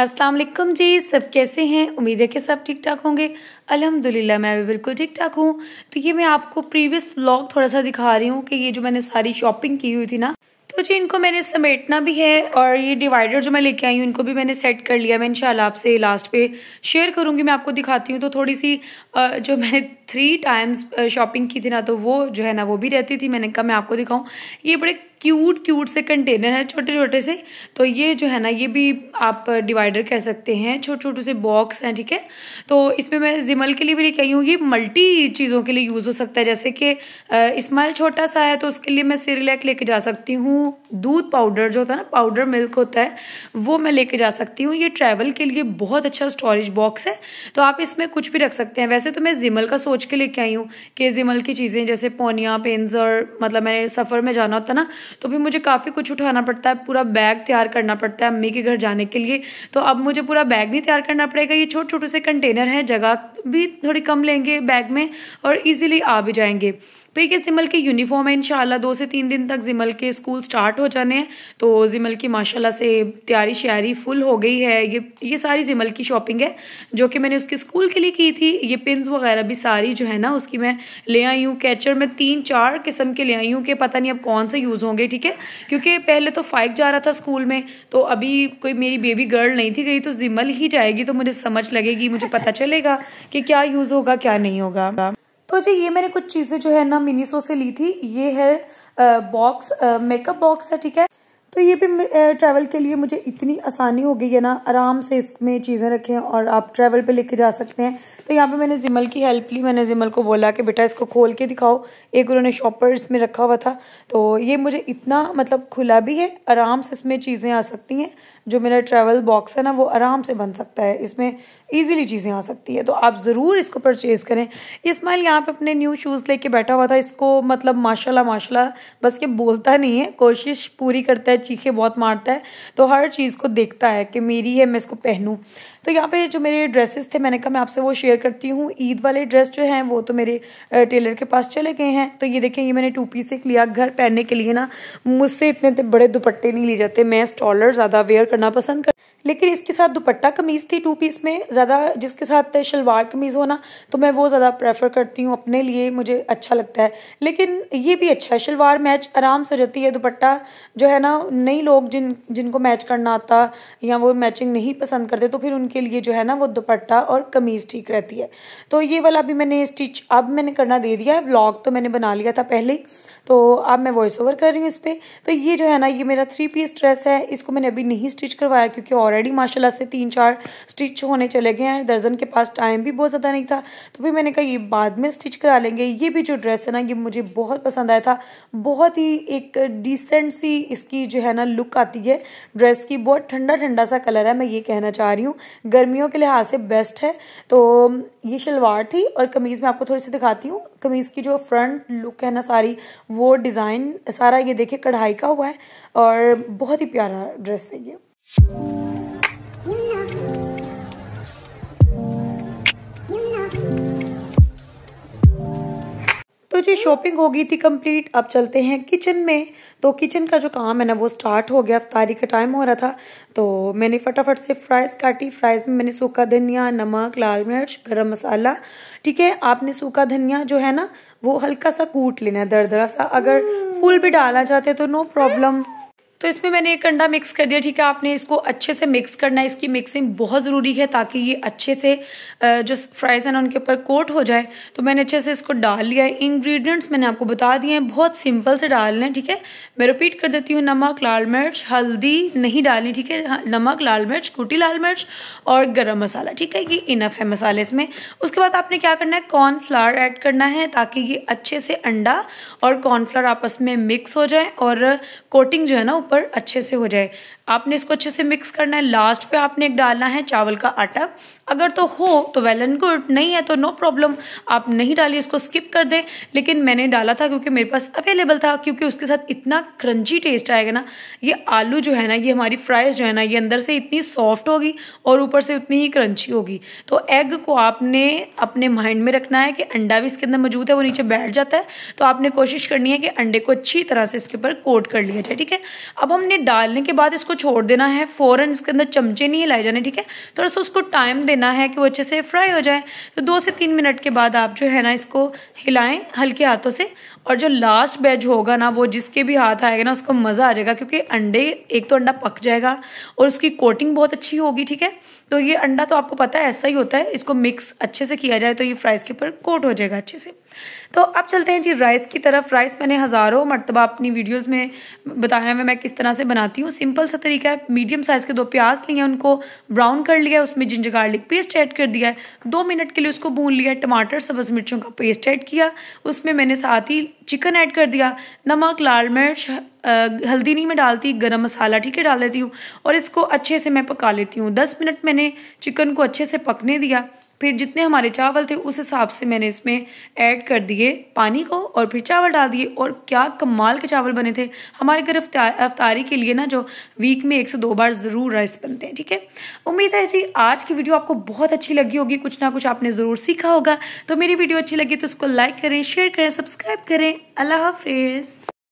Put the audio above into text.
अस्सलाम वालेकुम जी सब कैसे हैं उम्मीद है कि सब ठीक ठाक होंगे अल्हम्दुलिल्लाह मैं भी बिल्कुल ठीक ठाक हूँ तो ये मैं आपको प्रीवियस व्लॉग थोड़ा सा दिखा रही हूँ कि ये जो मैंने सारी शॉपिंग की हुई थी ना तो जी इनको मैंने समेटना भी है और ये डिवाइडर जो मैं लेके आई हूँ इनको भी मैंने सेट कर लिया मैं इनशाला आपसे लास्ट पे शेयर करूँगी मैं आपको दिखाती हूँ तो थोड़ी सी जो मैंने थ्री टाइम्स शॉपिंग की थी ना तो वो जो है ना वो भी रहती थी मैंने कहा मैं आपको दिखाऊँ ये बड़े क्यूट क्यूट से कंटेनर है छोटे छोटे से तो ये जो है ना ये भी आप डिवाइडर कह सकते हैं छोटे छोटे से बॉक्स हैं ठीक है तो इसमें मैं जिमल के लिए भी लेके आई हूँ ये मल्टी चीज़ों के लिए यूज़ हो सकता है जैसे कि इस्माइल छोटा सा है तो उसके लिए मैं सिरलैक लेके जा सकती हूँ दूध पाउडर जो होता है ना पाउडर मिल्क होता है वो मैं लेके जा सकती हूँ ये ट्रैवल के लिए बहुत अच्छा स्टोरेज बॉक्स है तो आप इसमें कुछ भी रख सकते हैं वैसे तो मैं जिमल का सोच के लेके आई हूँ कि जिमल की चीज़ें जैसे पोनिया पेंजर मतलब मैंने सफ़र में जाना होता ना तो भी मुझे काफ़ी कुछ उठाना पड़ता है पूरा बैग तैयार करना पड़ता है अम्मी के घर जाने के लिए तो अब मुझे पूरा बैग नहीं तैयार करना पड़ेगा ये छोटे छोटे से कंटेनर हैं जगह भी थोड़ी कम लेंगे बैग में और ईजिली आ भी जाएंगे तो ये ज़िमल के यूनिफॉर्म है इन दो से तीन दिन तक ज़िमल के स्कूल स्टार्ट हो जाने हैं तो ज़िमल की माशाल्लाह से तैयारी श्यारी फुल हो गई है ये ये सारी ज़िमल की शॉपिंग है जो कि मैंने उसके स्कूल के लिए की थी ये पिन्स वगैरह भी सारी जो है ना उसकी मैं ले आई हूँ कैचर में तीन चार किस्म के ले आई हूँ कि पता नहीं अब कौन से यूज़ होंगे ठीक है क्योंकि पहले तो फाइव जा रहा था स्कूल में तो अभी कोई मेरी बेबी गर्ल नहीं थी गई तो ज़िमल ही जाएगी तो मुझे समझ लगेगी मुझे पता चलेगा कि क्या यूज़ होगा क्या नहीं होगा तो जी ये मैंने कुछ चीज़ें जो है ना मिनीसो से ली थी ये है बॉक्स मेकअप बॉक्स है ठीक है तो ये भी ट्रैवल के लिए मुझे इतनी आसानी हो गई है ना आराम से इसमें चीज़ें रखें और आप ट्रैवल पे लेके जा सकते हैं तो यहाँ पे मैंने जिमल की हेल्प ली मैंने जिमल को बोला कि बेटा इसको खोल के दिखाओ एक उन्होंने शॉपर्स में रखा हुआ था तो ये मुझे इतना मतलब खुला भी है आराम से इसमें चीज़ें आ सकती हैं जो मेरा ट्रैवल बॉक्स है ना वो आराम से बन सकता है इसमें ईजिली चीज़ें आ सकती हैं तो आप ज़रूर इसको परचेज़ करें इसमाइल यहाँ पर अपने न्यू शूज़ लेके बैठा हुआ था इसको मतलब माशाला माशाला बस ये बोलता नहीं है कोशिश पूरी करता है चीखे बहुत मारता है तो हर चीज़ को देखता है कि मेरी है मैं इसको पहनूँ तो यहाँ पे जो मेरे ड्रेसेस थे मैंने कहा मैं आपसे वो शेयर करती हूँ ईद वाले ड्रेस जो हैं वो तो मेरे टेलर के पास चले गए हैं तो ये देखें ये मैंने टू पीस एक लिया घर पहनने के लिए ना मुझसे इतने बड़े दुपट्टे नहीं लिए जाते मैं स्टॉलर ज़्यादा वेयर करना पसंद कर लेकिन इसके साथ दुपट्टा कमीज़ थी टू पीस में ज़्यादा जिसके साथ शलवार कमीज़ हो ना तो मैं वो ज़्यादा प्रेफर करती हूँ अपने लिए मुझे अच्छा लगता है लेकिन ये भी अच्छा है शलवार मैच आराम से जाती है दुपट्टा जो है ना नई लोग जिन जिनको मैच करना आता या वो मैचिंग नहीं पसंद करते तो फिर उनके के लिए जो है ना वो दुपट्टा और कमीज़ ठीक रहती है तो ये वाला अभी मैंने स्टिच अब मैंने करना दे दिया है व्लॉग तो मैंने बना लिया था पहले ही तो अब मैं वॉइस ओवर कर रही हूँ इस पर तो ये जो है ना ये मेरा थ्री पीस ड्रेस है इसको मैंने अभी नहीं स्टिच करवाया क्योंकि ऑलरेडी माशाल्लाह से तीन चार स्टिच होने चले गए हैं दर्जन के पास टाइम भी बहुत ज़्यादा नहीं था तो फिर मैंने कहा ये बाद में स्टिच करा लेंगे ये भी जो ड्रेस है ना ये मुझे बहुत पसंद आया था बहुत ही एक डिसेंट सी इसकी जो है ना लुक आती है ड्रेस की बहुत ठंडा ठंडा सा कलर है मैं ये कहना चाह रही हूँ गर्मियों के लिहाज से बेस्ट है तो ये शलवार थी और कमीज़ मैं आपको थोड़ी सी दिखाती हूँ कमीज़ की जो फ्रंट लुक है ना सारी वो डिज़ाइन सारा ये देखिए कढ़ाई का हुआ है और बहुत ही प्यारा ड्रेस है ये तो जी शॉपिंग हो गई थी कंप्लीट अब चलते हैं किचन में तो किचन का जो काम है ना वो स्टार्ट हो गया अफ्तारी का टाइम हो रहा था तो मैंने फटाफट से फ्राइज़ काटी फ्राइज़ में मैंने सूखा धनिया नमक लाल मिर्च गरम मसाला ठीक है आपने सूखा धनिया जो है ना वो हल्का सा कूट लेना है दरदरा सा अगर हम्म। फूल भी डालना चाहते तो नो प्रॉब्लम तो इसमें मैंने एक अंडा मिक्स कर दिया ठीक है आपने इसको अच्छे से मिक्स करना है इसकी मिक्सिंग बहुत ज़रूरी है ताकि ये अच्छे से जो फ्राइज हैं ना उनके ऊपर कोट हो जाए तो मैंने अच्छे से इसको डाल लिया है इंग्रेडिएंट्स मैंने आपको बता दिए हैं बहुत सिंपल से डालने है ठीक है मैं रिपीट कर देती हूँ नमक लाल मिर्च हल्दी नहीं डालनी ठीक है हाँ, नमक लाल मिर्च कूटी लाल मिर्च और गर्म मसाला ठीक है ये इनफ है मसाले इसमें उसके बाद आपने क्या करना है कॉर्नफ्लावर ऐड करना है ताकि ये अच्छे से अंडा और कॉर्नफ्लावर आपस में मिक्स हो जाए और कोटिंग जो है ना पर अच्छे से हो जाए आपने इसको अच्छे से मिक्स करना है लास्ट पे आपने एक डालना है चावल का आटा अगर तो हो तो वेल एंड गुड नहीं है तो नो प्रॉब्लम आप नहीं डालिए इसको स्किप कर दें लेकिन मैंने डाला था क्योंकि मेरे पास अवेलेबल था क्योंकि उसके साथ इतना क्रंची टेस्ट आएगा ना ये आलू जो है ना ये हमारी फ्राइज जो है ना ये अंदर से इतनी सॉफ्ट होगी और ऊपर से उतनी ही क्रंची होगी तो एग को आपने अपने माइंड में रखना है कि अंडा भी इसके अंदर मौजूद है वो नीचे बैठ जाता है तो आपने कोशिश करनी है कि अंडे को अच्छी तरह से इसके ऊपर कोट कर लिया जाए ठीक है अब हमने डालने के बाद इसको छोड़ देना है फ़ौरन इसके अंदर चमचे नहीं हिलाए जाने ठीक है थोड़ा सा उसको टाइम देना है कि वो अच्छे से फ्राई हो जाए तो दो से तीन मिनट के बाद आप जो है ना इसको हिलाएं हल्के हाथों से और जो लास्ट बैच होगा ना वो जिसके भी हाथ आएगा ना उसको मज़ा आ जाएगा क्योंकि अंडे एक तो अंडा पक जाएगा और उसकी कोटिंग बहुत अच्छी होगी ठीक है तो ये अंडा तो आपको पता है ऐसा ही होता है इसको मिक्स अच्छे से किया जाए तो ये फ्राइज़ के ऊपर कोट हो जाएगा अच्छे से तो अब चलते हैं जी राइस की तरफ राइस मैंने हज़ारों मरतबा अपनी वीडियोस में बताया हुआ मैं किस तरह से बनाती हूँ सिंपल सा तरीका है मीडियम साइज़ के दो प्याज लिए हैं उनको ब्राउन कर लिया है उसमें जिंजर गार्लिक पेस्ट ऐड कर दिया है दो मिनट के लिए उसको भून लिया टमाटर सब्ज़ मिर्चों का पेस्ट ऐड किया उसमें मैंने साथ ही चिकन ऐड कर दिया नमक लाल मिर्च हल्दी नहीं मैं डालती गरम मसाला ठीक है डाल देती हूँ और इसको अच्छे से मैं पका लेती हूँ दस मिनट मैंने मैंने चिकन को अच्छे से पकने दिया फिर जितने हमारे चावल थे उस हिसाब से मैंने इसमें ऐड कर दिए पानी को और फिर चावल डाल दिए और क्या कमाल के चावल बने थे हमारे घर अफ्तारी के लिए ना जो वीक में एक से दो बार ज़रूर राइस बनते हैं ठीक है उम्मीद है जी आज की वीडियो आपको बहुत अच्छी लगी होगी कुछ ना कुछ आपने ज़रूर सीखा होगा तो मेरी वीडियो अच्छी लगी तो उसको लाइक करें शेयर करें सब्सक्राइब करें अल्लाह हाफिज़